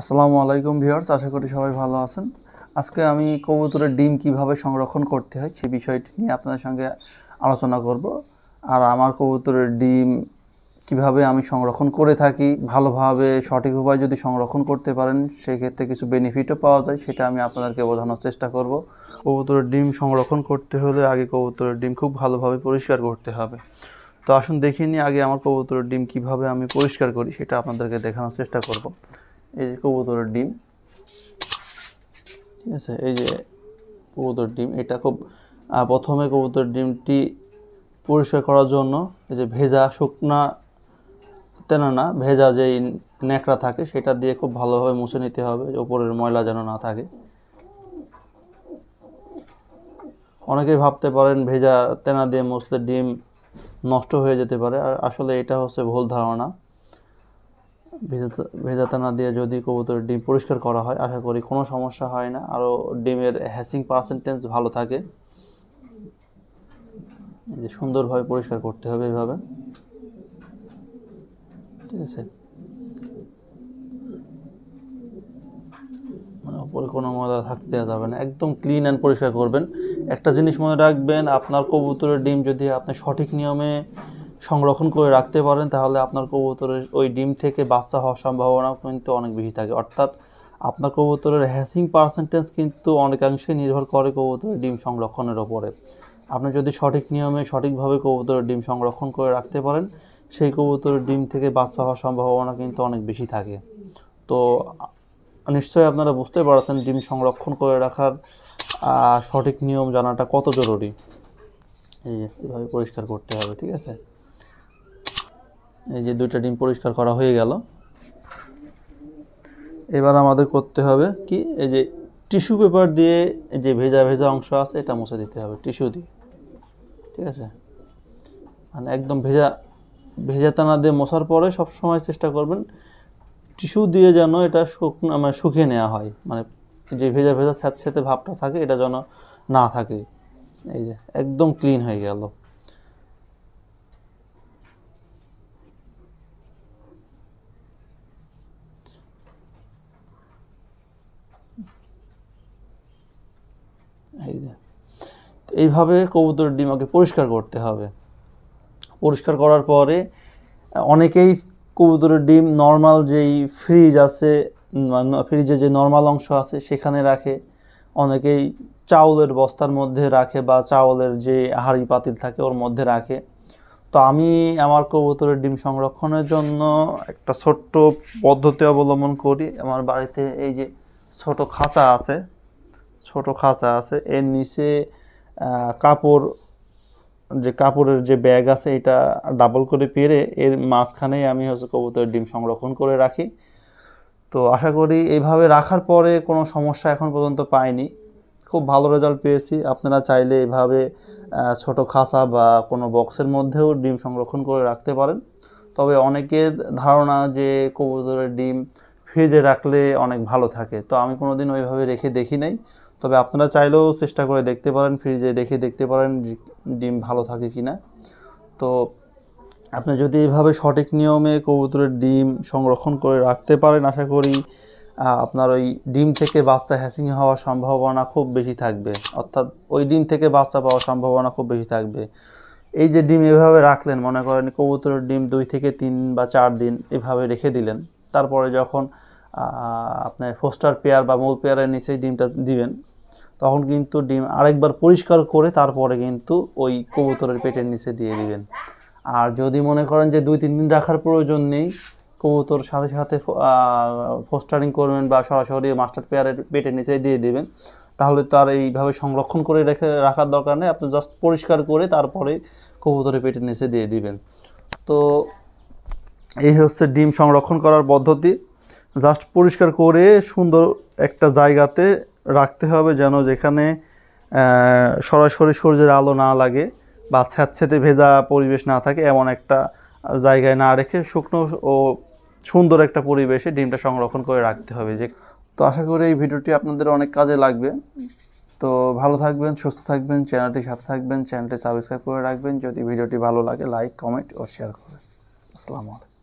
আসসালামু আলাইকুম ভিউয়ার্স আশা করি সবাই ভালো আছেন আজকে আমি কবুতরের ডিম কিভাবে সংরক্ষণ করতে হয় সে বিষয়টি নিয়ে আপনাদের সঙ্গে আলোচনা করব আর আমার কবুতরের ডিম কিভাবে আমি সংরক্ষণ করে থাকি ভালোভাবে সঠিক উপায়ে যদি সংরক্ষণ করতে পারেন সেক্ষেত্রে কিছু বেনিফিটও পাওয়া যায় সেটা আমি আপনাদেরকে বোঝানোর চেষ্টা করব কবুতরের ডিম সংরক্ষণ করতে হলে আগে কবুতরের ডিম খুব ভালোভাবে পরিষ্কার করতে হবে তো আসুন দেখিনি আগে আমার কবুতরের ডিম কিভাবে আমি পরিষ্কার করি সেটা আপনাদেরকে দেখানোর চেষ্টা করব এই যে কবুতরের ডিম ঠিক আছে এই যে কবুতর ডিম এটা খুব প্রথমে কবুতর ডিমটি পরিষ্কার করার জন্য এই যে ভেজা শুকনা তেনা না ভেজা যেই ন্যাকড়া থাকে সেটা দিয়ে খুব ভালোভাবে মুছে নিতে হবে ওপরের ময়লা যেন না থাকে অনেকেই ভাবতে পারেন ভেজা তেনা দিয়ে মুছলে ডিম নষ্ট হয়ে যেতে পারে আর আসলে এটা হচ্ছে ভুল ধারণা ভেজাতে ভেজাতে না দিয়ে যদি কবুতরের ডিম পরিষ্কার করা হয় আশা করি কোনো সমস্যা হয় না আরও ডিমের হ্যাসিং পার্সেন্টেজ ভালো থাকে যে সুন্দরভাবে পরিষ্কার করতে হবে এভাবে ঠিক আছে ওপরে মানে কোনো মজা থাকতে দেওয়া যাবে না একদম ক্লিন অ্যান্ড পরিষ্কার করবেন একটা জিনিস মনে রাখবেন আপনার কবুতরের ডিম যদি আপনি সঠিক নিয়মে সংরক্ষণ করে রাখতে পারেন তাহলে আপনার কবুতরের ওই ডিম থেকে বাচ্চা হওয়ার সম্ভাবনা কিন্তু অনেক বেশি থাকে অর্থাৎ আপনার কবুতরের হ্যাসিং পার্সেন্টেজ কিন্তু অনেকাংশে নির্ভর করে কবুতরের ডিম সংরক্ষণের ওপরে আপনি যদি সঠিক নিয়মে সঠিকভাবে কবুতরের ডিম সংরক্ষণ করে রাখতে পারেন সেই কবুতরের ডিম থেকে বাচ্চা হওয়ার সম্ভাবনা কিন্তু অনেক বেশি থাকে তো নিশ্চয়ই আপনারা বুঝতে পারছেন ডিম সংরক্ষণ করে রাখার সঠিক নিয়ম জানাটা কত জরুরি এই এভাবে পরিষ্কার করতে হবে ঠিক আছে এই যে দুইটা ডিম পরিষ্কার করা হয়ে গেল এবার আমাদের করতে হবে কি এই যে টিস্যু পেপার দিয়ে যে ভেজা ভেজা অংশ আছে এটা মুছে দিতে হবে টিস্যু দিয়ে ঠিক আছে মানে একদম ভেজা ভেজা টানা দিয়ে মশার পরে সবসময় চেষ্টা করবেন টিস্যু দিয়ে যেন এটা শুকনো মানে শুকিয়ে নেওয়া হয় মানে যে ভেজা ভেজা স্যাঁতস্যাঁতে ভাবটা থাকে এটা যেন না থাকে এই যে একদম ক্লিন হয়ে গেল এইভাবে কবুতরের ডিমাকে পরিষ্কার করতে হবে পরিষ্কার করার পরে অনেকেই কবুতরের ডিম নর্মাল যেই ফ্রিজ আছে ফ্রিজে যে নর্মাল অংশ আছে সেখানে রাখে অনেকেই চাউলের বস্তার মধ্যে রাখে বা চাউলের যে হাঁড়ি পাতিল থাকে ওর মধ্যে রাখে তো আমি আমার কবুতরের ডিম সংরক্ষণের জন্য একটা ছোট্ট পদ্ধতি অবলম্বন করি আমার বাড়িতে এই যে ছোট খাঁচা আছে ছোট খাঁচা আছে এর নিচে কাপড় যে কাপড়ের যে ব্যাগ আছে এটা ডাবল করে পেরে এর মাঝখানেই আমি হচ্ছে কবুতরের ডিম সংরক্ষণ করে রাখি তো আশা করি এইভাবে রাখার পরে কোনো সমস্যা এখন পর্যন্ত পাইনি খুব ভালো রেজাল্ট পেয়েছি আপনারা চাইলে এভাবে ছোট খাঁচা বা কোনো বক্সের মধ্যেও ডিম সংরক্ষণ করে রাখতে পারেন তবে অনেকের ধারণা যে কবুতরের ডিম ফ্রিজে রাখলে অনেক ভালো থাকে তো আমি কোনো দিন ওইভাবে রেখে দেখি নাই তবে আপনারা চাইলেও চেষ্টা করে দেখতে পারেন ফ্রিজে রেখে দেখতে পারেন ডিম ভালো থাকে কি না তো আপনি যদি এভাবে সঠিক নিয়মে কবুতরের ডিম সংরক্ষণ করে রাখতে পারেন আশা করি আপনার ওই ডিম থেকে বাচ্চা হ্যাচিং হওয়ার সম্ভাবনা খুব বেশি থাকবে অর্থাৎ ওই ডিম থেকে বাচ্চা পাওয়ার সম্ভাবনা খুব বেশি থাকবে এই যে ডিম এভাবে রাখলেন মনে করেন কবুতরের ডিম দুই থেকে তিন বা চার দিন এভাবে রেখে দিলেন তারপরে যখন আপনার ফোস্টার পেয়ার বা মূল পেয়ারের নিচেই ডিমটা দিবেন তখন কিন্তু ডিম আরেকবার পরিষ্কার করে তারপরে কিন্তু ওই কবুতরের পেটের নিচে দিয়ে দিবেন আর যদি মনে করেন যে দুই তিন দিন রাখার প্রয়োজন নেই কবুতর সাথে সাথে ফোস্টারিং করবেন বা সরাসরি মাস্টার পেয়ারের পেটের নিচে দিয়ে দেবেন তাহলে তো আর এইভাবে সংরক্ষণ করে রেখে রাখার দরকার নেই আপনি জাস্ট পরিষ্কার করে তারপরে কবুতরের পেটের নিচে দিয়ে দিবেন তো এই হচ্ছে ডিম সংরক্ষণ করার পদ্ধতি জাস্ট পরিষ্কার করে সুন্দর একটা জায়গাতে রাখতে হবে যেন যেখানে সরাসরি সূর্যের আলো না লাগে বা স্যাঁতস্যাঁতে ভেজা পরিবেশ না থাকে এমন একটা জায়গায় না রেখে শুকনো ও সুন্দর একটা পরিবেশে ডিমটা সংরক্ষণ করে রাখতে হবে যে তো আশা করি এই ভিডিওটি আপনাদের অনেক কাজে লাগবে তো ভালো থাকবেন সুস্থ থাকবেন চ্যানেলটি সাথে থাকবেন চ্যানেলটি সাবস্ক্রাইব করে রাখবেন যদি ভিডিওটি ভালো লাগে লাইক কমেন্ট ও শেয়ার করবেন আসসালামু আলাইকুম